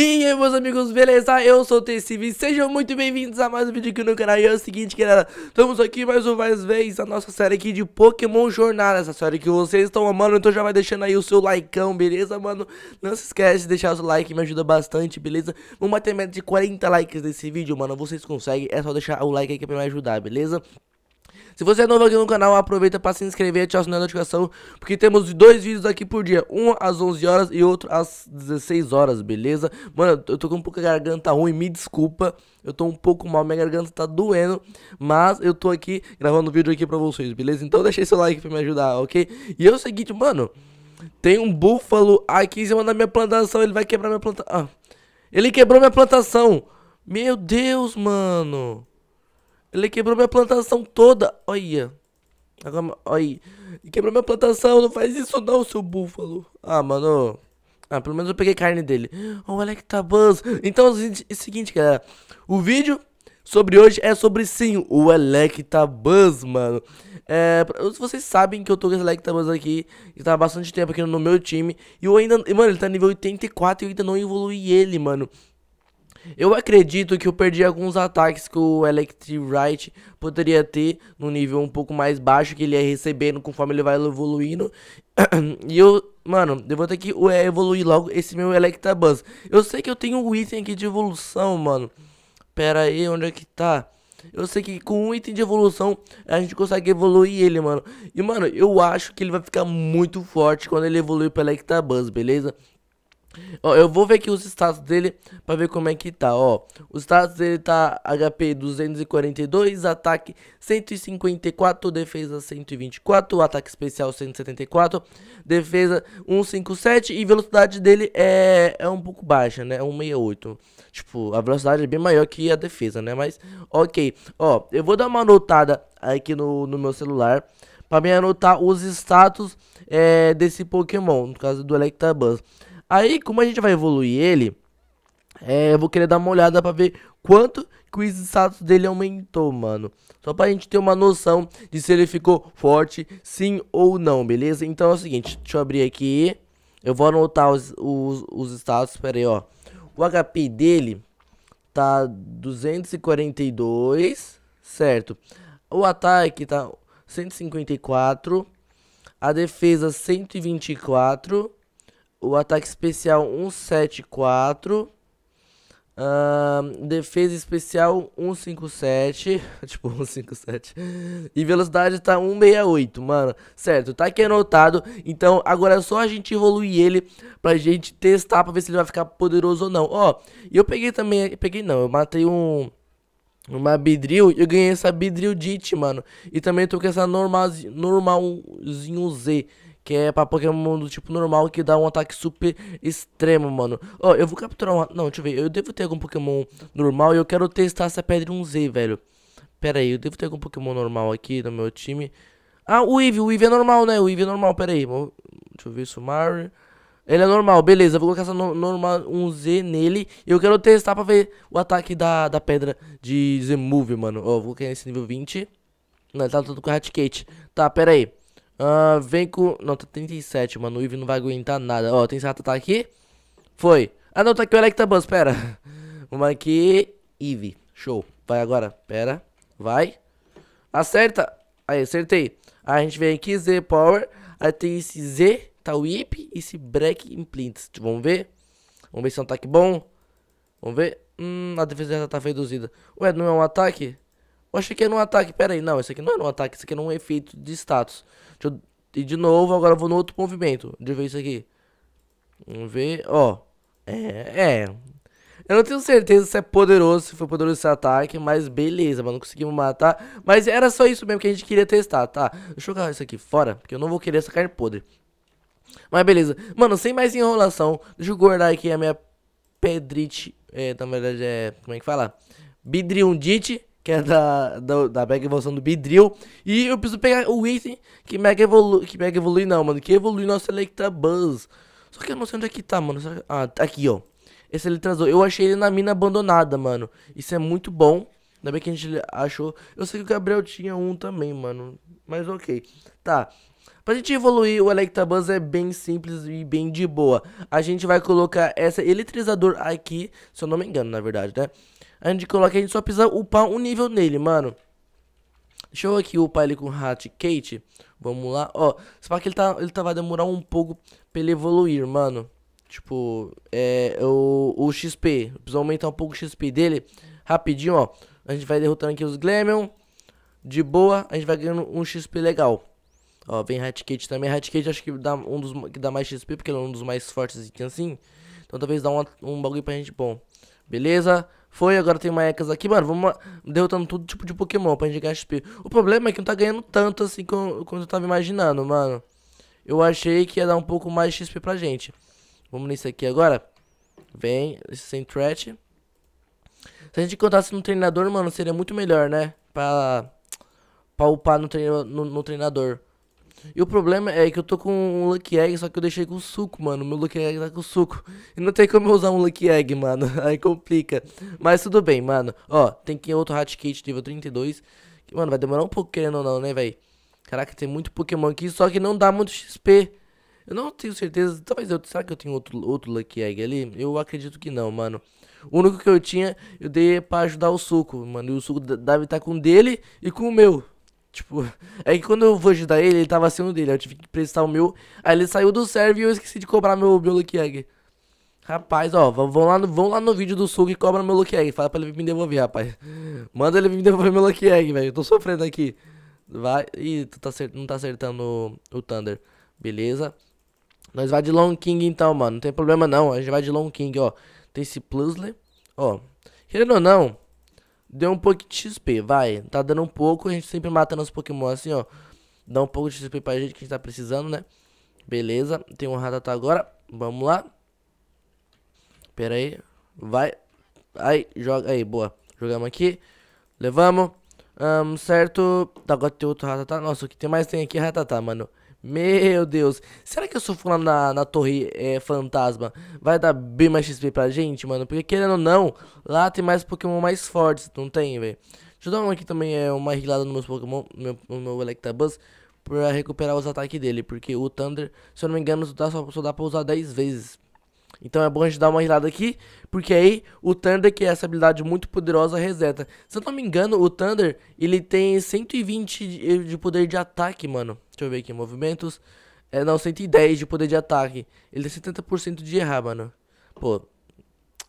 E aí meus amigos, beleza? Eu sou o TCV, sejam muito bem-vindos a mais um vídeo aqui no canal E é o seguinte galera, estamos aqui mais uma vez a nossa série aqui de Pokémon Jornada Essa série que vocês estão amando, então já vai deixando aí o seu likeão, beleza mano? Não se esquece de deixar o seu like, me ajuda bastante, beleza? Vamos bater meta de 40 likes nesse vídeo, mano, vocês conseguem, é só deixar o like aí que é pra me ajudar, beleza? Se você é novo aqui no canal, aproveita para se inscrever e o assinar a notificação, porque temos dois vídeos aqui por dia, um às 11 horas e outro às 16 horas, beleza? Mano, eu tô com um pouco a garganta ruim, me desculpa, eu tô um pouco mal, minha garganta tá doendo, mas eu tô aqui gravando vídeo aqui pra vocês, beleza? Então deixa seu like pra me ajudar, ok? E é o seguinte, mano, tem um búfalo aqui em cima da minha plantação, ele vai quebrar minha plantação, ah, ele quebrou minha plantação, meu Deus, mano... Ele quebrou minha plantação toda. Olha. Agora, olha. Quebrou minha plantação. Não faz isso não, seu búfalo. Ah, mano. Ah, pelo menos eu peguei carne dele. Oh, olha que tá buzz. Então, é, é o seguinte, galera. O vídeo sobre hoje é sobre sim, o Electabuzz, mano. É, vocês sabem que eu tô com esse Electabuzz aqui, que tá há bastante tempo aqui no meu time. E eu ainda, mano, ele tá nível 84 e eu ainda não evolui ele, mano. Eu acredito que eu perdi alguns ataques que o Electric Wright poderia ter no nível um pouco mais baixo que ele ia recebendo conforme ele vai evoluindo. e eu, mano, eu vou ter que é, evoluir logo esse meu Electabuzz. Eu sei que eu tenho um item aqui de evolução, mano. Pera aí, onde é que tá? Eu sei que com um item de evolução a gente consegue evoluir ele, mano. E, mano, eu acho que ele vai ficar muito forte quando ele evoluir pra Electabuzz, beleza? Ó, eu vou ver aqui os status dele pra ver como é que tá, ó. O status dele tá HP 242, ataque 154, defesa 124, ataque especial 174, defesa 157 e velocidade dele é, é um pouco baixa, né? É 168. Tipo, a velocidade é bem maior que a defesa, né? Mas, ok. Ó, eu vou dar uma anotada aqui no, no meu celular pra me anotar os status é, desse Pokémon, no caso do Electabuzz. Aí, como a gente vai evoluir ele, é, eu vou querer dar uma olhada pra ver quanto que o status dele aumentou, mano. Só pra gente ter uma noção de se ele ficou forte, sim ou não, beleza? Então é o seguinte, deixa eu abrir aqui. Eu vou anotar os, os, os status, pera aí, ó. O HP dele tá 242, certo. O ataque tá 154, a defesa 124 o ataque especial 174. Uh, defesa especial 157. tipo, 157. E velocidade tá 168, mano. Certo, tá aqui anotado. Então, agora é só a gente evoluir ele pra gente testar pra ver se ele vai ficar poderoso ou não. Ó, e eu peguei também. peguei não, eu matei um. Uma Bidril, eu ganhei essa Bidril Dit, mano. E também tô com essa normal, normalzinho Z. Que é pra Pokémon do tipo normal que dá um ataque super extremo, mano. Ó, oh, eu vou capturar uma... Não, deixa eu ver. Eu devo ter algum Pokémon normal e eu quero testar essa é pedra 1Z, velho. Pera aí, eu devo ter algum Pokémon normal aqui no meu time. Ah, o Eevee. O Eevee é normal, né? O Eevee é normal. Pera aí. Deixa eu ver isso, Mario. Ele é normal, beleza. Eu vou colocar essa no normal 1Z nele. E eu quero testar pra ver o ataque da, da pedra de Move, mano. Ó, oh, vou colocar esse nível 20. Não, ele tá tudo com Raticate. Tá, pera aí. Ah, vem com... Não, tá 37, mano. O Eve não vai aguentar nada. Ó, tem Serrata tá aqui. Foi. Ah, não, tá aqui o Electabuzz, pera. Vamos aqui. Eve. Show. Vai agora. Pera. Vai. Acerta. Aí, acertei. Aí a gente vem aqui, Z Power. Aí tem esse Z, tá o IP e esse Break Implants. Vamos ver? Vamos ver se é um ataque bom. Vamos ver. Hum, a defesa já tá reduzida. Ué, não é um ataque? Eu achei que era um ataque. Pera aí, não, isso aqui não era um ataque, isso aqui era um efeito de status. Deixa eu... E de novo, agora eu vou no outro movimento. Deixa eu ver isso aqui. Vamos ver, ó. É, é. Eu não tenho certeza se é poderoso, se foi poderoso esse ataque, mas beleza, mano, conseguimos matar. Mas era só isso mesmo que a gente queria testar, tá? Deixa eu jogar isso aqui fora, porque eu não vou querer essa carne podre. Mas beleza. Mano, sem mais enrolação, deixa eu guardar aqui a minha pedrite. É, na verdade é... Como é que fala? Bidriundite que é da, da, da Mega Evolução do Bidril. E eu preciso pegar o item que Mega Evolui. Que Mega Evolui não, mano. Que evolui nosso Electabuzz. Só que eu não sei onde é que tá, mano. Ah, tá aqui, ó. Esse trazou Eu achei ele na mina abandonada, mano. Isso é muito bom. Ainda bem que a gente achou. Eu sei que o Gabriel tinha um também, mano. Mas ok. Tá. Pra gente evoluir, o Electabuzz é bem simples e bem de boa. A gente vai colocar esse eletrizador aqui, se eu não me engano, na verdade, né? A gente coloca, a gente só precisa upar um nível nele, mano. Deixa eu aqui upar ele com Hat Kate. Vamos lá. Ó, só que ele, tá, ele tá, vai demorar um pouco pra ele evoluir, mano. Tipo, é, é o, o XP. Precisa aumentar um pouco o XP dele. Rapidinho, ó. A gente vai derrotando aqui os Glemion. De boa, a gente vai ganhando um XP legal. Ó, vem Kate também. Kate acho que dá um dos que dá mais XP, porque ele é um dos mais fortes e assim. Então talvez dá um, um bagulho pra gente bom. Beleza? Foi, agora tem uma aqui, mano, vamos derrotando todo tipo de Pokémon pra gente ganhar XP. O problema é que não tá ganhando tanto assim como, como eu tava imaginando, mano. Eu achei que ia dar um pouco mais XP pra gente. Vamos nisso aqui agora. Vem, esse sem threat. Se a gente contasse no treinador, mano, seria muito melhor, né? Pra, pra upar no, treino, no, no treinador. E o problema é que eu tô com um Lucky Egg, só que eu deixei com suco, mano. Meu Lucky Egg tá com suco. E não tem como eu usar um Lucky Egg, mano. Aí complica. Mas tudo bem, mano. Ó, tem que ir outro Hat Kit nível 32. Que, mano, vai demorar um pouco querendo ou não, né, velho? Caraca, tem muito Pokémon aqui, só que não dá muito XP. Eu não tenho certeza. Talvez eu. Será que eu tenho outro, outro Lucky Egg ali? Eu acredito que não, mano. O único que eu tinha, eu dei pra ajudar o suco, mano. E o suco deve estar tá com o dele e com o meu. Tipo, é que quando eu vou ajudar ele, ele tava sendo dele. Eu tive que prestar o meu. Aí ele saiu do serve e eu esqueci de cobrar meu, meu Lucky Egg. Rapaz, ó, vão lá, no, vão lá no vídeo do Sul e cobra meu Lucky Egg. Fala pra ele me devolver, rapaz. Manda ele me devolver meu Lucky Egg, velho. Eu tô sofrendo aqui. Vai. Ih, tu tá não tá acertando o, o Thunder. Beleza. Nós vai de Long King então, mano. Não tem problema não. A gente vai de Long King, ó. Tem esse puzzle. Ó. Querendo ou não, Deu um pouco de XP, vai. Tá dando um pouco, a gente sempre mata nos Pokémon assim, ó. Dá um pouco de XP pra gente que a gente tá precisando, né? Beleza, tem um Rattata agora. Vamos lá. Pera aí. Vai. Aí, joga. Aí, boa. Jogamos aqui. Levamos. Um, certo. Tá, agora tem outro Rattata. Nossa, o que tem mais tem aqui é Rattata, mano. Meu Deus, será que eu sou fulano na, na torre é, fantasma? Vai dar bem mais XP pra gente, mano? Porque querendo ou não, lá tem mais Pokémon mais fortes, não tem, velho? Deixa eu dar uma aqui também, é uma rilada nos meus Pokémon, meu, no meu Electabuzz, pra recuperar os ataques dele. Porque o Thunder, se eu não me engano, só dá, só, só dá pra usar 10 vezes. Então é bom a gente dar uma risada aqui, porque aí o Thunder, que é essa habilidade muito poderosa, reseta. Se eu não me engano, o Thunder, ele tem 120 de, de poder de ataque, mano. Deixa eu ver aqui, movimentos. É, não, 110 de poder de ataque. Ele tem 70% de errar, mano. Pô,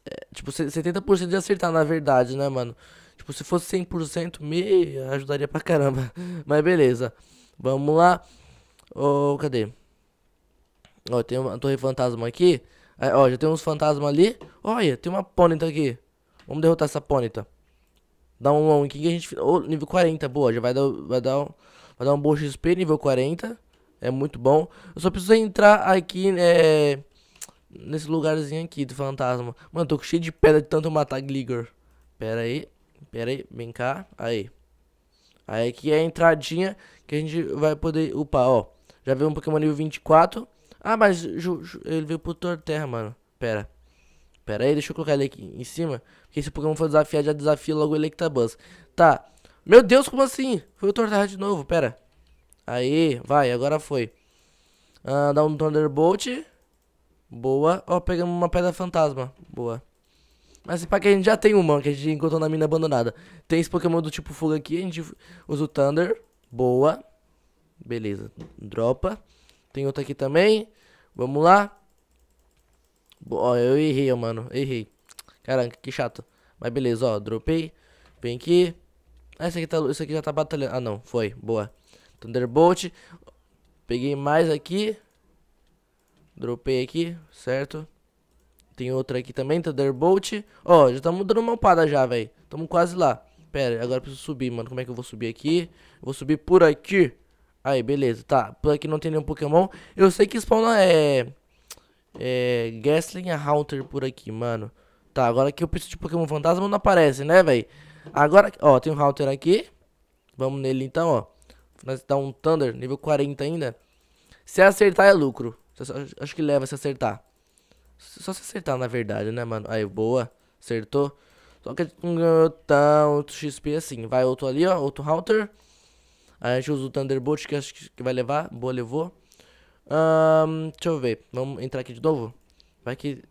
é, tipo, 70% de acertar, na verdade, né, mano? Tipo, se fosse 100%, me ajudaria pra caramba. Mas beleza. Vamos lá. Ô, oh, cadê? Ó, oh, tem uma torre fantasma aqui. Aí, ó, já tem uns fantasmas ali. Olha, tem uma pônita aqui. Vamos derrotar essa pônita. Dá um, um que a gente... Oh, nível 40, boa. Já vai dar, vai dar, um, vai dar um bom XP, nível 40. É muito bom. Eu só preciso entrar aqui, é... Nesse lugarzinho aqui do fantasma. Mano, tô cheio de pedra de tanto matar Gligor. Pera aí. Pera aí. Vem cá. Aí. Aí aqui é a entradinha que a gente vai poder upar, ó. Já veio um Pokémon nível 24. Ah, mas ju, ju, ele veio pro Toro Terra, mano. Pera. Pera aí, deixa eu colocar ele aqui em cima. Porque se o Pokémon for desafiar, já desafia logo ele que tá buzz. Tá. Meu Deus, como assim? Foi o Toro Terra de novo, pera. Aí, vai, agora foi. Ah, dá um Thunderbolt. Boa. Ó, oh, pegamos uma pedra fantasma. Boa. Mas se pá que a gente já tem uma, que a gente encontrou na mina abandonada. Tem esse Pokémon do tipo fogo aqui, a gente usa o Thunder. Boa. Beleza. Dropa. Tem outra aqui também. Vamos lá. Ó, eu errei, mano. Errei. Caraca, que chato. Mas beleza, ó. Dropei. Vem aqui. Ah, esse aqui, tá, esse aqui já tá batalhando. Ah, não. Foi. Boa. Thunderbolt. Peguei mais aqui. Dropei aqui, certo? Tem outra aqui também, Thunderbolt. Ó, já estamos dando uma upada já, velho. Estamos quase lá. Pera, agora preciso subir, mano. Como é que eu vou subir aqui? Eu vou subir por aqui. Aí, beleza, tá. Por aqui não tem nenhum Pokémon. Eu sei que spawna é. É. Gastling a Haunter por aqui, mano. Tá, agora que eu preciso de Pokémon fantasma não aparece, né, velho? Agora, ó, tem um Haunter aqui. Vamos nele então, ó. Nós dá um Thunder, nível 40 ainda. Se acertar é lucro. Acho que leva se acertar. Só se acertar, na verdade, né, mano? Aí, boa. Acertou. Só que não ganhou XP assim. Vai outro ali, ó. Outro Haunter. A gente usa o Thunderbolt, que acho que vai levar. Boa, levou. Um, deixa eu ver. Vamos entrar aqui de novo? Vai que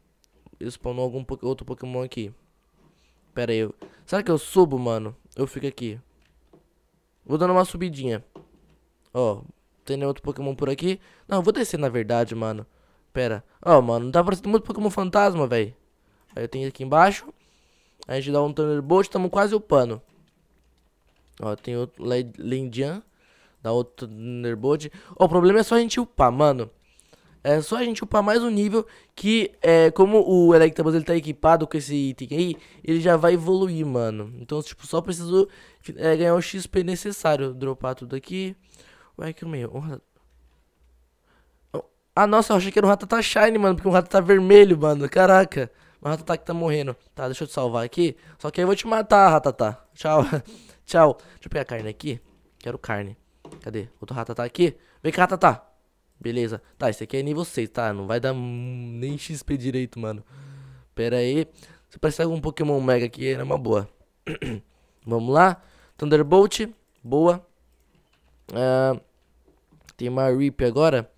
spawnou algum po outro Pokémon aqui. Pera aí. Será que eu subo, mano? Eu fico aqui. Vou dando uma subidinha. Ó, oh, tem nenhum outro Pokémon por aqui? Não, eu vou descer na verdade, mano. Pera. Ó, oh, mano, tá parecendo muito Pokémon fantasma, velho. Aí eu tenho aqui embaixo. A gente dá um Thunderbolt, estamos quase upando. Ó, tem outro Lindian, da outro Nerbode. o problema é só a gente upar, mano. É só a gente upar mais um nível que, é, como o Electabuzz ele tá equipado com esse item aí, ele já vai evoluir, mano. Então, tipo, só preciso é, ganhar o XP necessário. Dropar tudo aqui. Ué, que meio... Um... Ah, nossa, eu achei que era um rato tá shiny mano, porque o um rato tá vermelho, mano. Caraca. o o tá que tá morrendo. Tá, deixa eu te salvar aqui. Só que aí eu vou te matar, tá Tchau. Tchau. Deixa eu pegar a carne aqui. Quero carne. Cadê? Outro rata tá aqui. Vem cá, tá? Beleza. Tá, esse aqui é nem vocês, tá? Não vai dar nem XP direito, mano. Pera aí. Se aparecer algum tá Pokémon Mega aqui, era uma boa. Vamos lá. Thunderbolt. Boa. Uh, tem uma Rip agora.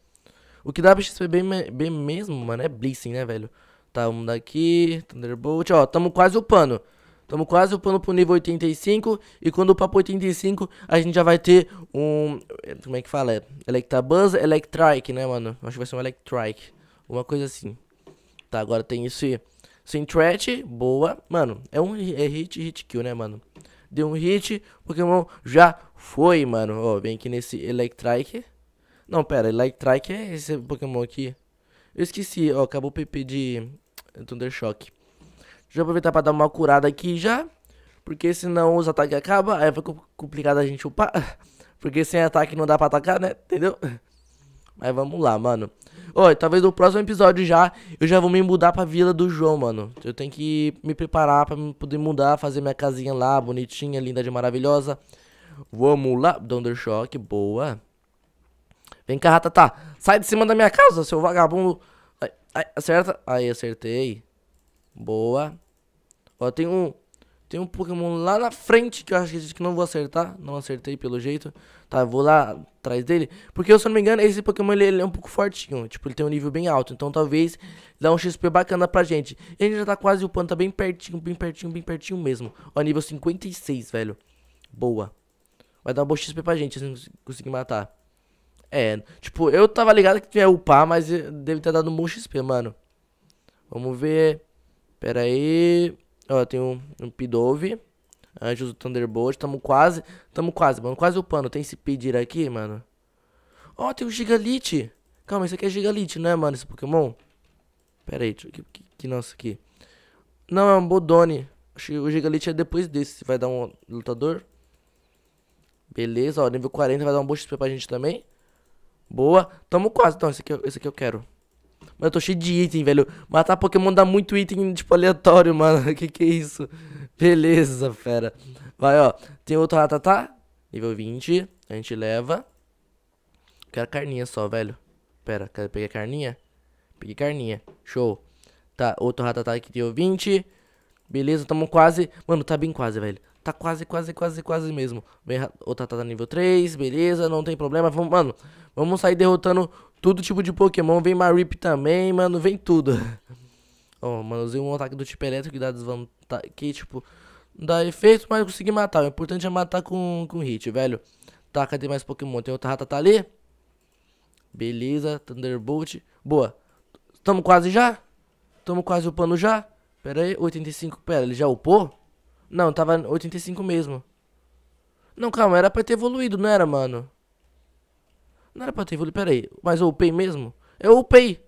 O que dá pra XP bem, bem mesmo, mano, é Blissing, né, velho? Tá, vamos daqui. Thunderbolt. Ó, tamo quase upando. Estamos quase upando pro nível 85. E quando upar pro 85, a gente já vai ter um... Como é que fala? É Electabuzz, Electrike, né, mano? Acho que vai ser um Electrike. Uma coisa assim. Tá, agora tem isso aí. Sentret, boa. Mano, é um é hit, hit kill, né, mano? Deu um hit, Pokémon já foi, mano. Ó, vem aqui nesse Electrike. Não, pera, Electrike é esse Pokémon aqui. Eu esqueci, ó, acabou o PP de Thunder Shock. Deixa eu aproveitar pra dar uma curada aqui já. Porque senão os ataques acabam, aí fica complicado a gente upar. Porque sem ataque não dá pra atacar, né? Entendeu? Mas vamos lá, mano. Oi, talvez no próximo episódio já eu já vou me mudar pra Vila do João, mano. Eu tenho que me preparar pra poder mudar, fazer minha casinha lá, bonitinha, linda de maravilhosa. Vamos lá, Shock, boa. Vem cá, Ratatá. Sai de cima da minha casa, seu vagabundo. Ai, ai, acerta. Aí, acertei. Boa. Ó, tem um, tem um Pokémon lá na frente que eu acho que não vou acertar. Não acertei pelo jeito. Tá, vou lá atrás dele. Porque, se eu não me engano, esse Pokémon ele, ele, é um pouco fortinho. Tipo, ele tem um nível bem alto. Então, talvez dá um XP bacana pra gente. E a gente já tá quase upando. Tá bem pertinho, bem pertinho, bem pertinho mesmo. Ó, nível 56, velho. Boa. Vai dar um bom XP pra gente se conseguir matar. É, tipo, eu tava ligado que tinha upar, mas eh, deve ter dado um bom XP, mano. Vamos ver. Pera aí. Ó, tem um, um Pidove. Anjos do Thunderbolt. Tamo quase. Tamo quase, mano. Quase upando. Tem esse Pedir aqui, mano. Ó, tem o um Gigalite. Calma, isso aqui é Gigalite, não é, mano? Esse Pokémon? Pera aí, que, que, que nossa aqui. Não, é um Bodone. O Gigalite é depois desse. Vai dar um lutador. Beleza, ó. Nível 40 vai dar um boost pra gente também. Boa. Tamo quase. Então, esse aqui, esse aqui eu quero. Mas eu tô cheio de item, velho. Matar Pokémon dá muito item, tipo, aleatório, mano. que que é isso? Beleza, fera. Vai, ó. Tem outro ratatá. Tá, tá. Nível 20. A gente leva. Quero carninha só, velho. Pera, pegar carninha? Peguei carninha. Show. Tá, outro ratatá tá, aqui, nível 20. Beleza, tamo quase. Mano, tá bem quase, velho. Tá quase, quase, quase, quase mesmo. Vem outra tá nível 3, beleza, não tem problema. Vamos, mano, vamos sair derrotando Todo tipo de Pokémon, vem Marip também, mano, vem tudo. Ó, oh, mano, usei um ataque do tipo elétrico que dá desvantagem. Que, tipo, não dá efeito, mas consegui matar. O importante é matar com, com hit, velho. Tá, cadê mais Pokémon? Tem outra rata, tá ali? Beleza, Thunderbolt. Boa. Tamo quase já? Tamo quase upando já? Pera aí, 85. Pera, ele já upou? Não, tava 85 mesmo. Não, calma, era pra ter evoluído, não era, mano? Não era pra ter evoluído, peraí. Mas eu upei mesmo? Eu é upei.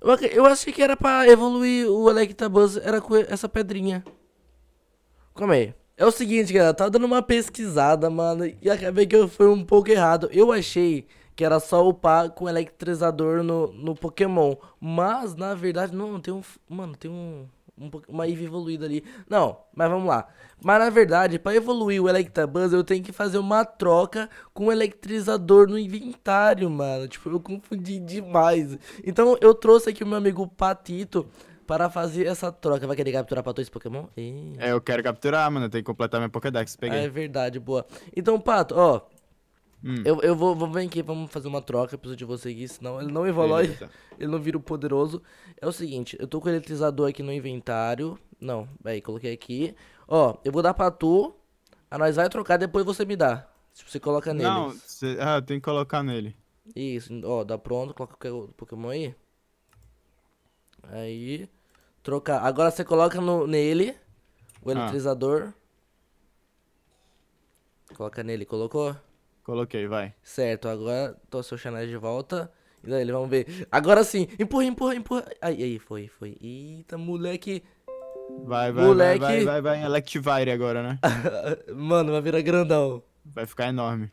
Eu, eu achei que era pra evoluir o Electabuzz, era com essa pedrinha. Calma aí. É o seguinte, galera, tava tá dando uma pesquisada, mano, e acabei que eu fui um pouco errado. Eu achei que era só upar com eletrizador no, no Pokémon, mas na verdade, não, tem um, mano, tem um, uma IV evoluída ali. Não, mas vamos lá. Mas na verdade, para evoluir o Electabuzz, eu tenho que fazer uma troca com o eletrizador no inventário, mano. Tipo, eu confundi demais. Então eu trouxe aqui o meu amigo Patito para fazer essa troca. Vai querer capturar pra tu Pokémon? É, eu quero capturar, mano. Eu tenho que completar minha Pokédex. Peguei. Ah, é verdade, boa. Então, Pato, ó. Hum. Eu, eu vou, vou vir aqui, vamos fazer uma troca, preciso de você aqui, senão ele não evolui, Beleza. ele não vira o poderoso. É o seguinte, eu tô com o eletrizador aqui no inventário. Não, aí, coloquei aqui. Ó, eu vou dar pra tu, a nós vai trocar, depois você me dá. Se tipo, você coloca nele. Não, cê, ah, tem que colocar nele. Isso, ó, dá pronto, coloca é o Pokémon aí. Aí, trocar. Agora você coloca no, nele, o ah. eletrizador. Ah. Coloca nele, colocou? Coloquei, vai. Certo, agora tô seu chanel de volta. E daí, vamos ver. Agora sim, empurra, empurra, empurra. Aí, aí, foi, foi. Eita, moleque. Vai, vai, moleque... vai, vai, vai, vai Electivire agora, né? mano, vai virar grandão. Vai ficar enorme.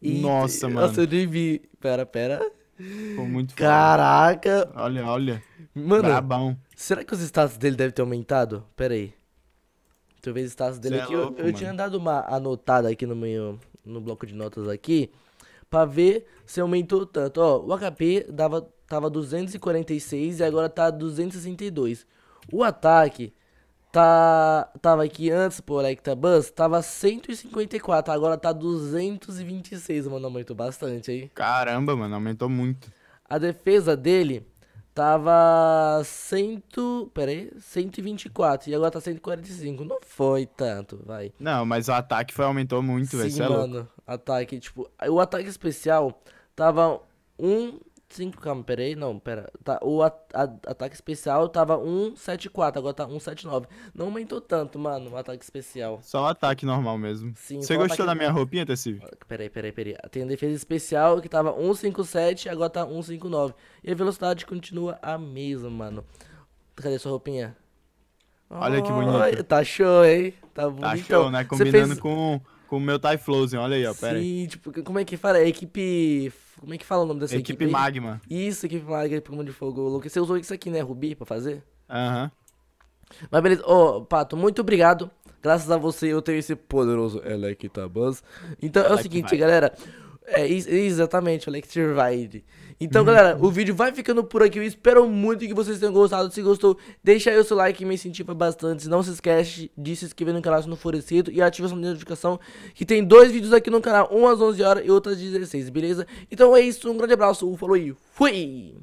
E... Nossa, mano. Nossa, eu nem vi. Pera, pera. Ficou muito Caraca. Foda. Olha, olha. Mano, Brabão. será que os status dele devem ter aumentado? Pera aí. Deixa eu ver os status dele é aqui. É louco, eu, eu tinha dado uma anotada aqui no meu, no bloco de notas aqui para ver se aumentou tanto. Ó, o HP dava, tava 246 e agora tá 262. O ataque tá, tava aqui antes por Ectabuzz, tava 154, agora tá 226, mano, aumentou bastante aí. Caramba, mano, aumentou muito. A defesa dele Tava cento. Pera aí, 124 e agora tá 145. Não foi tanto, vai. Não, mas o ataque foi, aumentou muito, velho. Sim, é mano. ataque, tipo. O ataque especial tava 1 5, calma, peraí, não, pera. Tá, o at ataque especial tava 174, agora tá 179. Não aumentou tanto, mano, o ataque especial. Só o ataque normal mesmo. Sim, Você gostou ataque... da minha roupinha, Tessive? Ah, peraí, peraí, peraí. Tem a defesa especial que tava 157, agora tá 159. E a velocidade continua a mesma, mano. Cadê sua roupinha? Olha oh, que bonito. Tá show, hein? Tá bonito. Tá show, né? Combinando fez... com, com o meu Typhlosion, olha aí, ó, peraí. Sim, tipo, como é que fala? É equipe como é que fala o nome dessa equipe? Equipe Magma. Isso, Equipe Magma, Puma de Fogo. Você usou isso aqui, né, Rubi, pra fazer? Aham. Uhum. Mas beleza. Ô, oh, Pato, muito obrigado. Graças a você eu tenho esse poderoso Electabuzz. Então é o é seguinte, galera. É, exatamente, Electric Lecture Ride. Então, galera, o vídeo vai ficando por aqui. Eu espero muito que vocês tenham gostado. Se gostou, deixa aí o seu like, me incentiva bastante. Não se esquece de se inscrever no canal se não for inscrito e ativa a sua notificação que tem dois vídeos aqui no canal, um às 11 horas e outro às 16, beleza? Então é isso, um grande abraço, falou e fui!